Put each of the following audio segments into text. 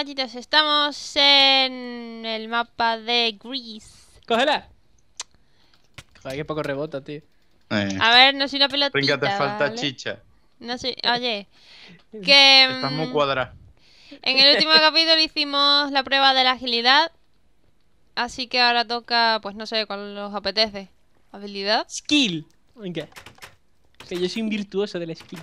estamos, en el mapa de Greece. ¡Cógela! qué poco rebota, tío. Eh. A ver, no soy una pelotita, Venga, te falta chicha. No Oye, que... Estás muy mm, cuadra En el último capítulo hicimos la prueba de la agilidad. Así que ahora toca, pues no sé, con los apetece. ¿Habilidad? Skill. Que yo soy un virtuoso del skill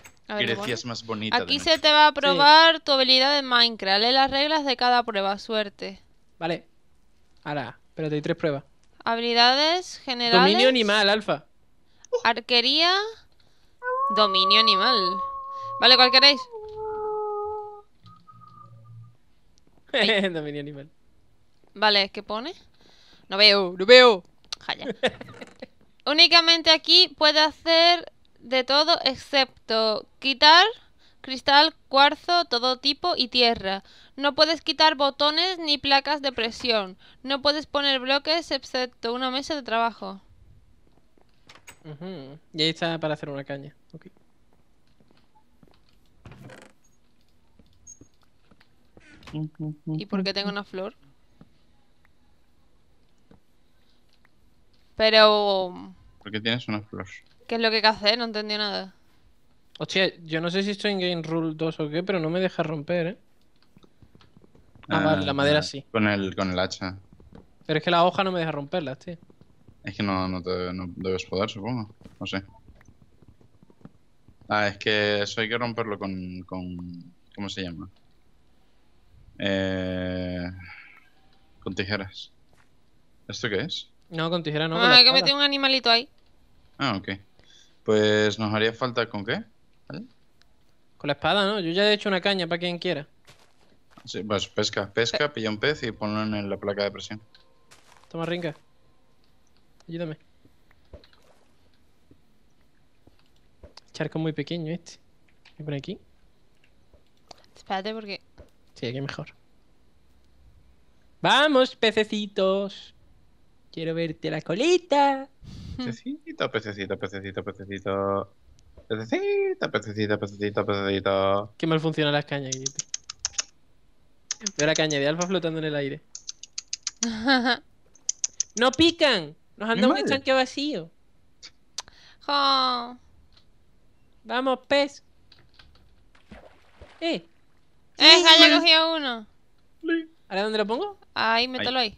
más bonita. Aquí se te va a probar tu habilidad de Minecraft. Lee las reglas de cada prueba. Suerte. Vale. Ahora, te hay tres pruebas. Habilidades generales. Dominio animal, alfa. Uh. Arquería. Dominio animal. Vale, ¿cuál queréis? Dominio animal. Vale, ¿qué pone? No veo, no veo. Jaya. Únicamente aquí puede hacer de todo excepto quitar cristal, cuarzo, todo tipo y tierra. No puedes quitar botones ni placas de presión. No puedes poner bloques excepto una mesa de trabajo. Y ahí está para hacer una caña. ¿Y por qué tengo una flor? Pero... Porque tienes una flor. ¿Qué es lo que hay que hacer? No entendí nada. Hostia, yo no sé si estoy en Game Rule 2 o qué, pero no me deja romper, ¿eh? la ah, madera sí. Con el, con el hacha. Pero es que la hoja no me deja romperla, tío. Es que no, te, debes poder, supongo. No sé. Ah, es que eso hay que romperlo con... con ¿Cómo se llama? Eh, con tijeras. ¿Esto qué es? No, con tijeras no. Ah, hay que meter un animalito ahí. Ah, ok. Pues nos haría falta con qué? ¿Vale? Con la espada, ¿no? Yo ya he hecho una caña para quien quiera. Sí, pues pesca, pesca, eh. pilla un pez y ponlo en la placa de presión. Toma, Ringa. Ayúdame. Charco muy pequeño este. por aquí. Espérate porque... Sí, aquí mejor. ¡Vamos, pececitos! Quiero verte la colita. Pececito, pececito, pececito, pececito. Pececito, pececito, pececito, pececito. Qué mal funcionan las cañas, Guillete. Veo la caña de alfa flotando en el aire. ¡No pican! ¡Nos en un estanque vacío! ¡Vamos, pez! ¡Eh! ¡Eh! ¡Ya cogido uno! ¿Ahora dónde lo pongo? Ahí, mételo ahí.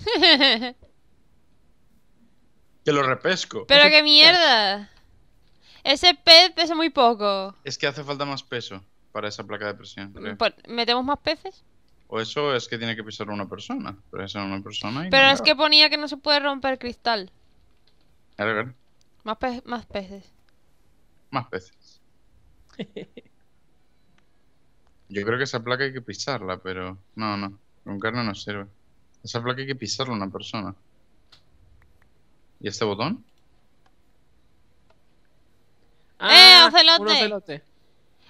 que lo repesco. Pero qué mierda. Ese pez pesa muy poco. Es que hace falta más peso para esa placa de presión. ¿Metemos más peces? O eso es que tiene que pisar una persona. Pero una persona. Pero es que ponía que no se puede romper cristal. Más, más peces. Más peces. Yo creo que esa placa hay que pisarla, pero no, no. Con carne no sirve. Esa placa hay que pisarla a una persona. ¿Y este botón? Ah, ¡Eh, ocelote!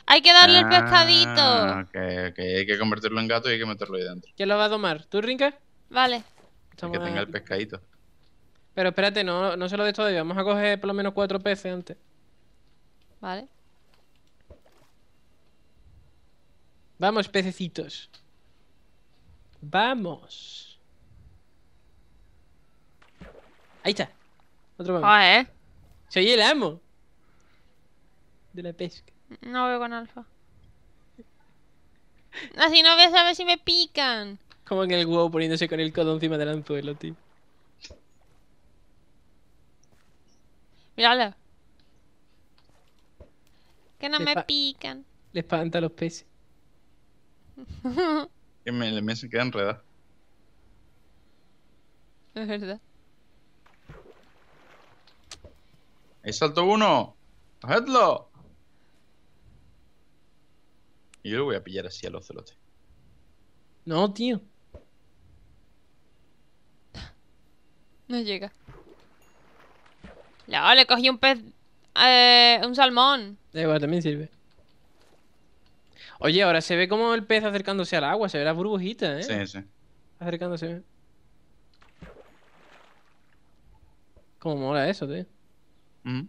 Hay que darle el ah, pescadito. Ok, ok. Hay que convertirlo en gato y hay que meterlo ahí dentro. ¿Quién lo va a tomar? ¿Tú, Rinca? Vale. Que tenga el pescadito. Pero espérate, no, no se lo de todavía. Vamos a coger por lo menos cuatro peces antes. Vale. Vamos, pececitos. Vamos. Ahí está. Otro Ah, eh. Soy el amo. De la pesca. No veo con alfa. Así ah, no ves a ver si me pican. Como que el huevo poniéndose con el codo encima del anzuelo, tío. Míralo. Que no me pican. Le espanta los peces. que me, me se queda enredado. Es verdad. Ahí saltó uno. ¡Cogedlo! Y yo lo voy a pillar así al ocelote. No, tío. No llega. No, le cogí un pez... Eh, un salmón. De igual, también sirve. Oye, ahora se ve como el pez acercándose al agua. Se ve la burbujita, ¿eh? Sí, sí. Acercándose. Cómo mola eso, tío. Mm.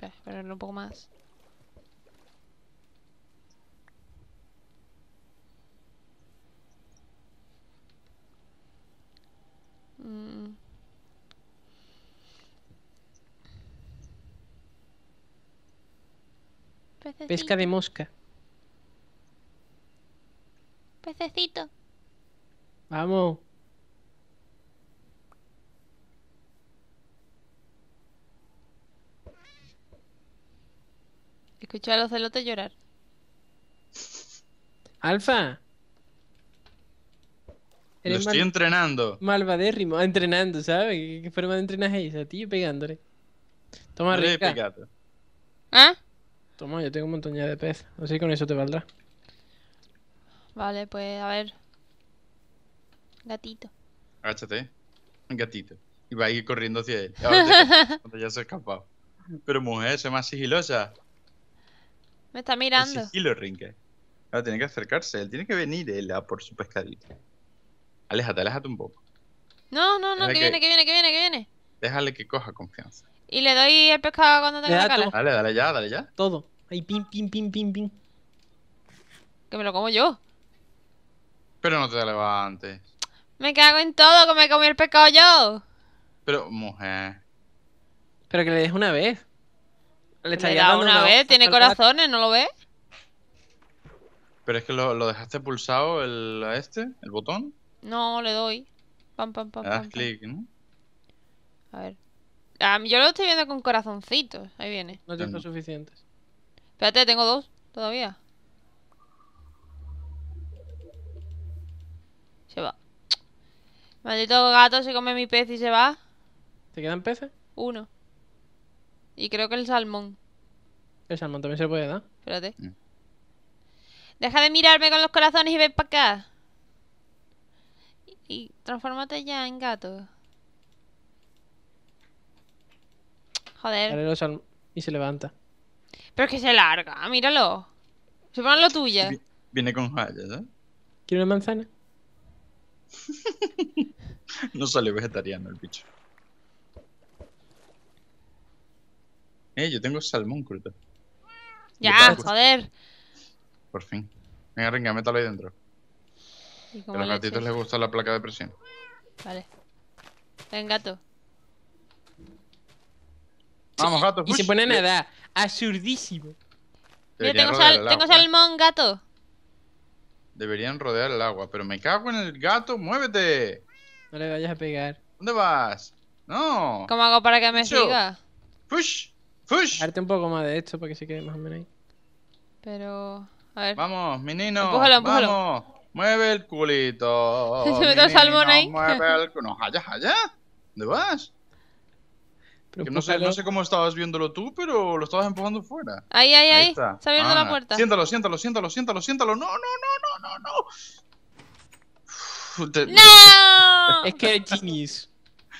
Espera, un poco más. Mm. Pesca de mosca. Pececito. Vamos. escuchado a los celotes llorar. Alfa. Lo estoy entrenando. Malvadérrimo, ah, entrenando, ¿sabes? ¿Qué, forma de entrenaje es esa, tío? Pegándole. Toma, rica. ¿Ah? Toma, yo tengo un montón de pez. Así que con eso te valdrá. Vale, pues a ver. Gatito. Agáchate. Gatito. Y va a ir corriendo hacia él. ya se ha escapado. Pero mujer, sé más sigilosa. Me está mirando. y lo Rinke. Ahora tiene que acercarse. Él tiene que venir él a ah, por su pescadito. Aléjate, aléjate un poco. No, no, no, que, viene, que viene, que viene, que viene. Déjale que coja confianza. Y le doy el pescado cuando tenga la cara. Dale, dale ya, dale ya. Todo. Ahí, pim, pim, pim, pim, pim. Que me lo como yo. Pero no te levantes. Me cago en todo, que me comí el pescado yo. Pero, mujer. Pero que le des una vez. Le está llegando una vez, tiene corazones, ¿no lo ves? Pero es que lo, dejaste pulsado el a este, el botón. No, le doy. Pam, pam, Le das clic, ¿no? A ver. Ah, yo lo estoy viendo con corazoncitos. Ahí viene. No tengo suficientes. Espérate, tengo dos todavía. Se va. Maldito gato se come mi pez y se va. ¿Te quedan peces? Uno. Y creo que el salmón. El salmón también se puede dar. Espérate. Mm. Deja de mirarme con los corazones y ven para acá. Y transformate ya en gato. Joder. Y se levanta. Pero es que se larga, míralo. Se pone lo tuyo Viene con rayas, ¿eh? ¿Quiere una manzana? no sale vegetariano el bicho. Eh, yo tengo salmón crudo. Ya, joder. Por fin. Venga, venga, métalo ahí dentro. a los gatitos les gusta la placa de presión. Vale. Ven, gato. Vamos, gato. Y se pone nada. Absurdísimo. tengo, salmón, gato. Deberían rodear el agua, pero me cago en el gato. ¡Muévete! No le vayas a pegar. ¿Dónde vas? No. ¿Cómo hago para que me siga? ¡Push! ¡Fush! Darte un poco más de esto para que se quede más o menos ahí. Pero. A ver. Vamos, menino. Vamos. Mueve el culito. Se metió el salmón ahí. Mueve el No, allá, allá. ¿Dónde vas? no, sé, no sé cómo estabas viéndolo tú, pero lo estabas empujando fuera. Ahí, ahí, ahí. Está, está abriendo la ah, puerta. Siéntalo, siéntalo, siéntalo, siéntalo, siéntalo. No, no, no, no, no, no. ¡No! es que jeans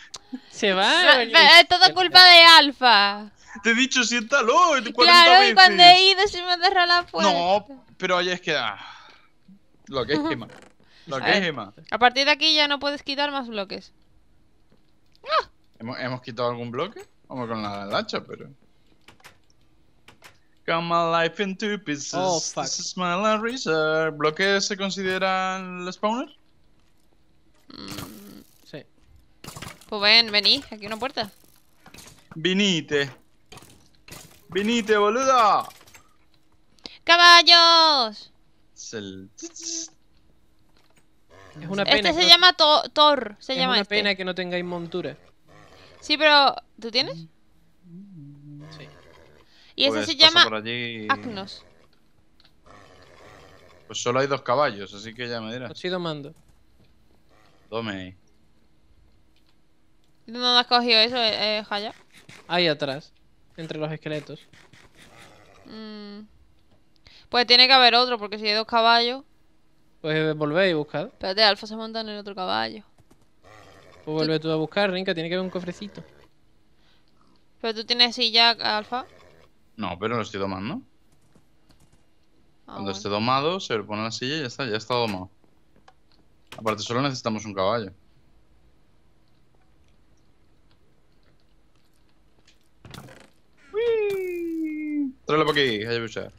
Se va. Es toda culpa de Alfa. Te he dicho, siéntalo. Oh, claro, veces. y cuando he ido se me ha cerrado la puerta. No, pero ahí es que. Ah, lo que es Gema. Lo que a ah, es Gema. A partir de aquí ya no puedes quitar más bloques. Ah. ¿Hemos, quitado algún bloque? Vamos con la hacha, pero. Come my life in two pieces. Oh, This is my ¿Bloques se consideran el spawner? Mm. Sí. Pues ven, vení, aquí una puerta. Vinite. ¡Vinite, boludo! ¡Caballos! Es, una este pena. Este se llama Thor. Se es una este. pena que no tengáis montura. Sí, pero. ¿Tú tienes? Sí. Y ese pues se llama Acnos. Pues solo hay dos caballos, así que ya me dirás. Sí, estoy domando. Tome. ¿Dónde has cogido eso, eh, eh Jaya? Ahí atrás. Entre los esqueletos. Mm. Pues tiene que haber otro, porque si hay dos caballos... Pues volvé y buscad. Espérate, Alfa se monta en el otro caballo. Pues vuelve tú a buscar, Rinca, tiene que haber un cofrecito. Pero tú tienes silla, Alfa. No, pero lo estoy domando. Ah, Cuando esté domado, se le pone la silla y ya está, ya está domado. Aparte, solo necesitamos un caballo. Tráelo por aquí, Hayabusa.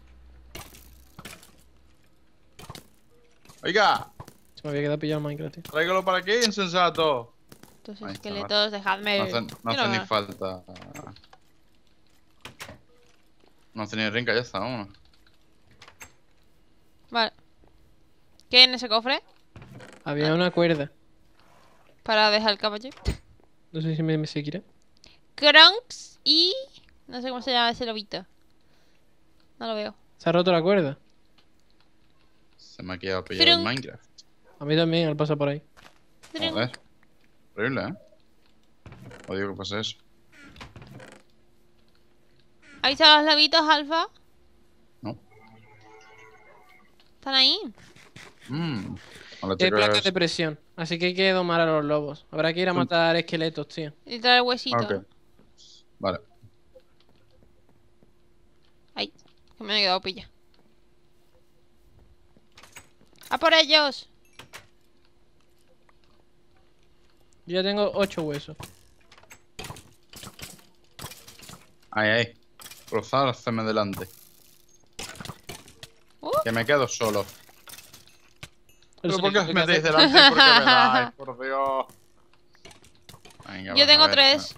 Oiga. Se me había quedado pillado el Minecraft. Tráigalo para aquí, insensato. Tus que esqueletos, todos dejadme. No hace no ni falta. No hace ni rinca, ya está, vámonos. Vale. ¿Qué hay en ese cofre? Había una cuerda. Para dejar el caballo. No sé si me, me seguirá. Kronks y... No sé cómo se llama ese lobito. No lo veo. ¿Se ha roto la cuerda? Se me ha quedado pillado en Minecraft. A mí también, al pasa por ahí. A ver Horrible, ¿eh? Odio que pase eso. ¿Has visto los lobitos Alfa? No. ¿Están ahí? Mmm. Hay placas de presión, así que hay que domar a los lobos. Habrá que ir a matar esqueletos, tío. Y traer huesitos. Ah, vale. Que me han quedado pilla. ¡A por ellos! Yo tengo 8 huesos. Ahí, ahí Cruzar, hacerme delante. Uh. Que me quedo solo. ¿Pero por qué os metéis delante? Porque me dais, por Dios. Venga, Yo tengo 3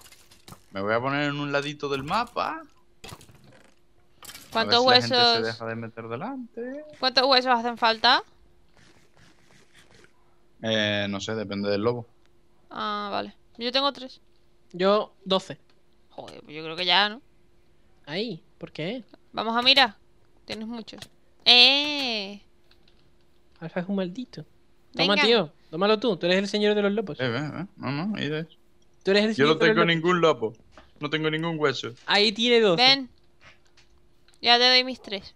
Me voy a poner en un ladito del mapa. ¿Cuántos huesos? deja de meter delante. ¿Cuántos huesos hacen falta? Eh, no sé, depende del lobo. Ah, vale. Yo tengo tres. Yo, doce. Joder, pues yo creo que ya, ¿no? Ahí, ¿por qué? Vamos a mirar. Tienes muchos. ¡Eh! Alfa es un maldito. Toma, tío. Tómalo tú. Tú eres el señor de los lobos Eh, eh, eh. No, no, ahí es. Tú eres el señor Yo no tengo ningún lobo No tengo ningún hueso. Ahí tiene doce. Ven. Ya te doy mis tres.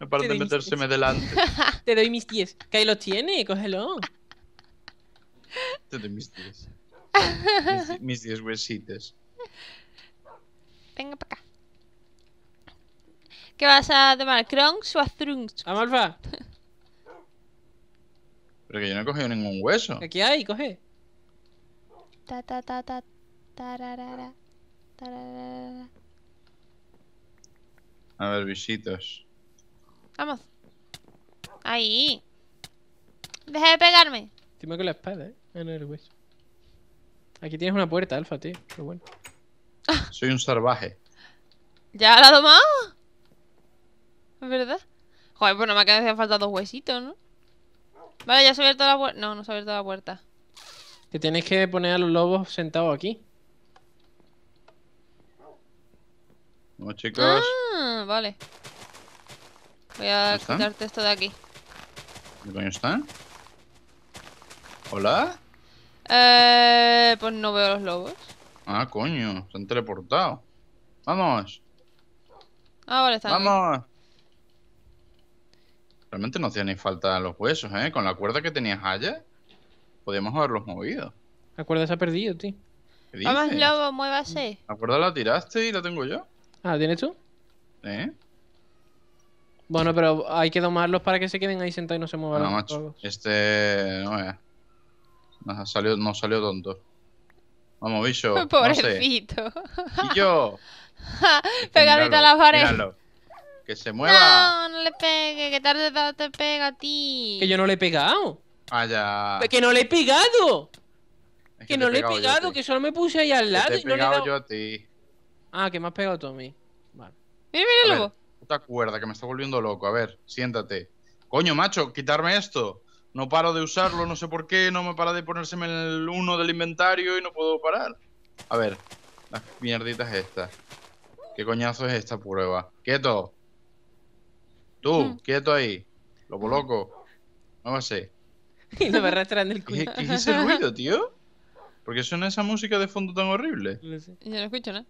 Aparte de metérseme delante. te doy mis diez. Que ahí los tiene, cógelo. Te doy mis diez. mis, diez huesitos. Venga para acá. ¿Qué vas a tomar? ¿Cronks o a thrunks? Amalfa. Ah, Pero que yo no he cogido ningún hueso. Aquí hay, coge. Ta ta ta ta ra, ra. A ver, visitos. Vamos. Ahí. Deja de pegarme. con la espada, eh. Ah, en el hueso. Aquí tienes una puerta, Alfa, tío. Qué bueno. Ah. Soy un salvaje. ¿Ya la tomado ¿Es verdad? Joder, pues no me ha quedado falta dos huesitos, ¿no? Vale, ya se ha abierto la puerta. No, no se ha abierto la puerta. Que tienes que poner a los lobos sentados aquí. Vamos, chicos. Ah vale. Voy a quitarte esto de aquí. ¿Dónde coño están? ¿Hola? Eh, pues no veo los lobos. Ah, coño, se han teleportado. ¡Vamos! Ah, vale, ¡Vamos! Realmente no hacía ni falta los huesos, ¿eh? Con la cuerda que tenías allá, podíamos haberlos movido. La cuerda se ha perdido, tío. Vamos, lobo, muévase. La cuerda la tiraste y la tengo yo. Ah, ¿la tienes tú? ¿Eh? Bueno, pero hay que domarlos para que se queden ahí sentados y no se muevan. No, macho. Este. No, es. Nos salió, salió tonto. Vamos, bicho. Pobrecito. Y yo. Pegadito a la pared. Que se mueva. No, no le pegue, que tarde te pega a ti. Que yo no le he pegado. Ah, ya. Pues que no le he pegado. que, no le he pegado, que solo me puse ahí al lado. Que te he y no pegado le he yo a ti. Ah, que me has pegado tú a mí. Vale. Mira, mira, Puta cuerda que me está volviendo loco. A ver, siéntate. Coño, macho, quitarme esto. No paro de usarlo, no sé por qué, no me para de ponérseme en el uno del inventario y no puedo parar. A ver, las mierditas estas. ¿Qué coñazo es esta prueba? ¡Quieto! Tú, mm. quieto ahí. Lobo loco. No sé. Y lo va el culo. ¿Qué, es ese ruido, tío? Porque suena esa música de fondo tan horrible? No Yo no escucho ¿no?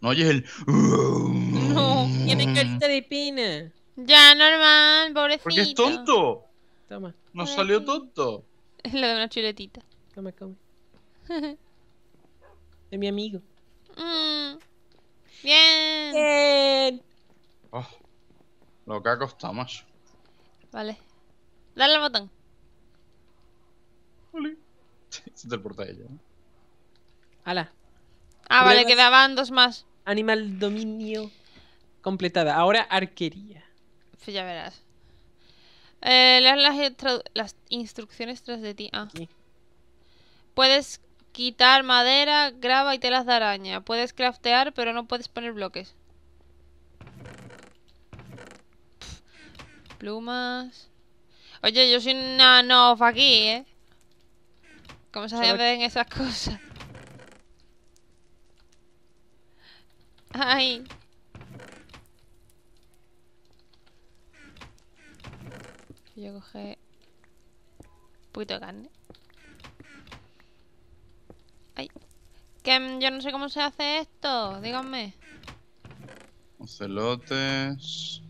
No oyes el. No, tiene carita de pina. Ya, normal, pobrecito. Porque es tonto. Toma. Nos salió tonto. Es lo de una chuletita. me come. de mi amigo. Mm. Bien. Bien. Ah, lo que ha costado más. Vale. Dale al botón. Vale. Se te porta ella. ¡Hala! Ah, vale, quedaban dos más. Animal dominio completada. Ahora arquería. Pues ya verás. Eh, leas las, las, instrucciones tras de ti. Ah. Puedes quitar madera, grava y telas de araña. Puedes craftear, pero no puedes poner bloques. plumas. Oye, yo soy una nof aquí, ¿eh? ¿Cómo se hacen esas cosas? Ay. Yo coger un poquito de carne. Ay. Que mm, yo no sé cómo se hace esto. Díganme. Ocelotes.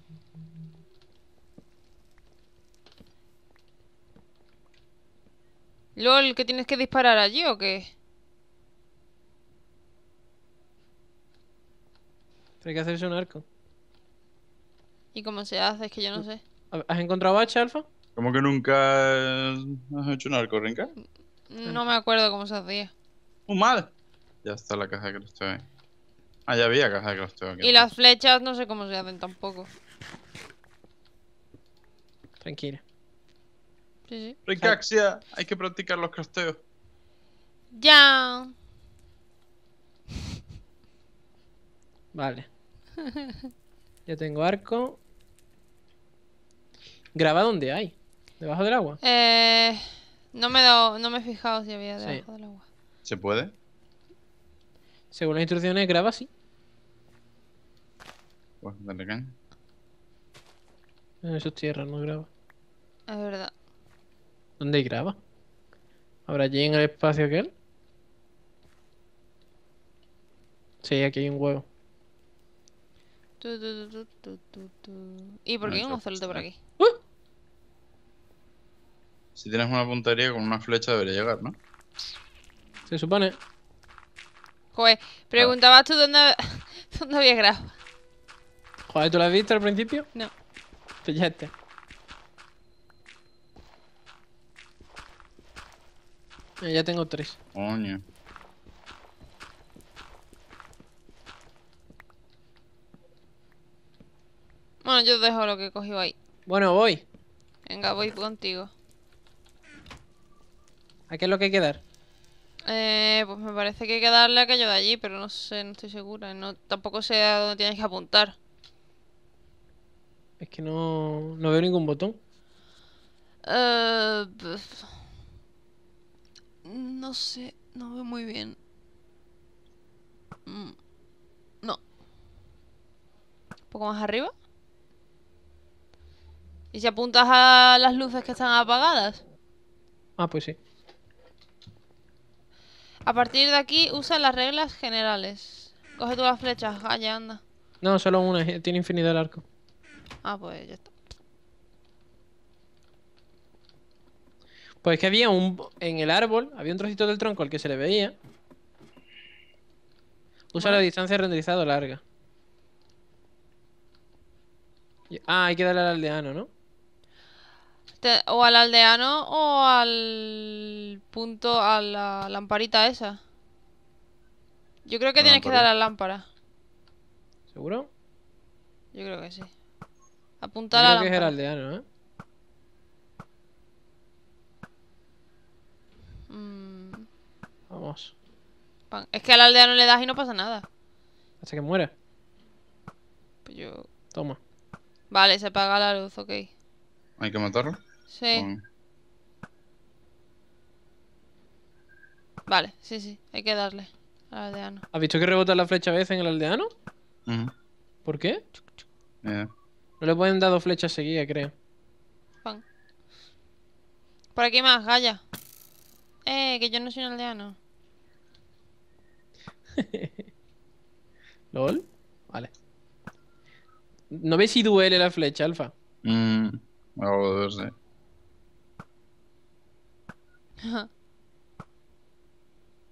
LOL, ¿que tienes que disparar allí o qué? Hay que hacerse un arco. ¿Y cómo se hace? Es que yo no sé. ¿Has encontrado H, Alfa? ¿Cómo que nunca has hecho un arco, Rinca? No me acuerdo cómo se hacía. ¡Un uh, mal! Ya está la caja de crosteo Ah, ya había caja de crosteo aquí. Y las flechas no sé cómo se hacen tampoco. Tranquila. Sí, sí. hay que practicar los crosteos! Ya. Vale. ya tengo arco. ¿Graba donde hay? ¿Debajo del agua? Eh, no, me no me he fijado si había debajo del agua. ¿Se puede? Según las instrucciones, graba sí. Bueno, pues, dale acá. Eso es tierra, no graba. Es verdad. ¿Dónde graba? ¿Ahora allí en el espacio aquel? Sí, aquí hay un huevo. ¿Y por qué hay un ocelote por aquí? ¡Uh! Si tienes una puntería con una flecha debería llegar, ¿no? Se supone. Joder, preguntabas tú dónde, dónde había grabado. Joder, ¿tú la viste al principio? No. Pues ya está. Eh, ya tengo tres. Coño. Bueno, yo dejo lo que he cogido ahí. Bueno, voy. Venga, voy contigo. ¿A qué es lo que hay que dar? Eh, pues me parece que hay que darle a aquello de allí, pero no sé, no estoy segura. No, tampoco sé a dónde tienes que apuntar. Es que no, no veo ningún botón. Eh, pues, no sé, no veo muy bien. Mm, no. ¿Un poco más arriba? ¿Y si apuntas a las luces que están apagadas? Ah, pues sí. A partir de aquí, usa las reglas generales. Coge todas las flechas, allá anda. No, solo una, eh, tiene infinidad el arco. Ah, pues ya está. Pues que había un... En el árbol, había un trocito del tronco al que se le veía. Usa la distancia renderizado larga. Ah, hay que darle al aldeano, ¿no? o al aldeano o al punto, a la lamparita esa. Yo creo que tienes que dar a la lámpara. ¿Seguro? Yo creo que sí. Apuntar a la lámpara. aldeano, ¿eh? Mm. Vamos. Es que al aldeano le das y no pasa nada. Hasta que muere Pues yo... Toma. Vale, se apaga la luz, ok. ¿Hay que matarlo? Sí. Vale, sí, sí, hay que darle al aldeano. ¿Has visto que rebota la flecha a veces en el aldeano? ¿Por qué? Eh. No le pueden dar dos flechas seguidas, creo. Por aquí más, Gaya. Eh, que yo no soy un aldeano. ¿Lol? Vale. ¿No ves si duele la flecha, Alfa? Mmm,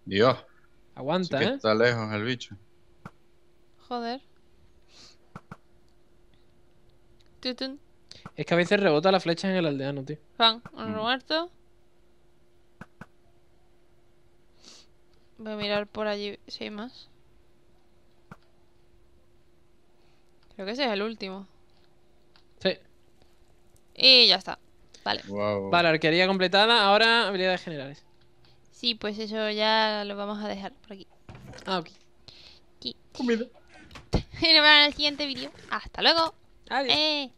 Dios. Aguanta, ¿eh? Está lejos el bicho. Joder. Es que a veces rebota la flecha en el aldeano, tío. Juan, un muerto. Mm. Voy a mirar por allí si hay más. Creo que ese es el último. Sí. Y ya está. Vale. Vale, arquería completada. Ahora habilidades generales. Sí, pues eso ya lo vamos a dejar por aquí. Ah, ok. Comida. nos vemos en el siguiente vídeo. Hasta luego. Adiós. Eh,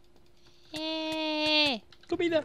eh. Comida.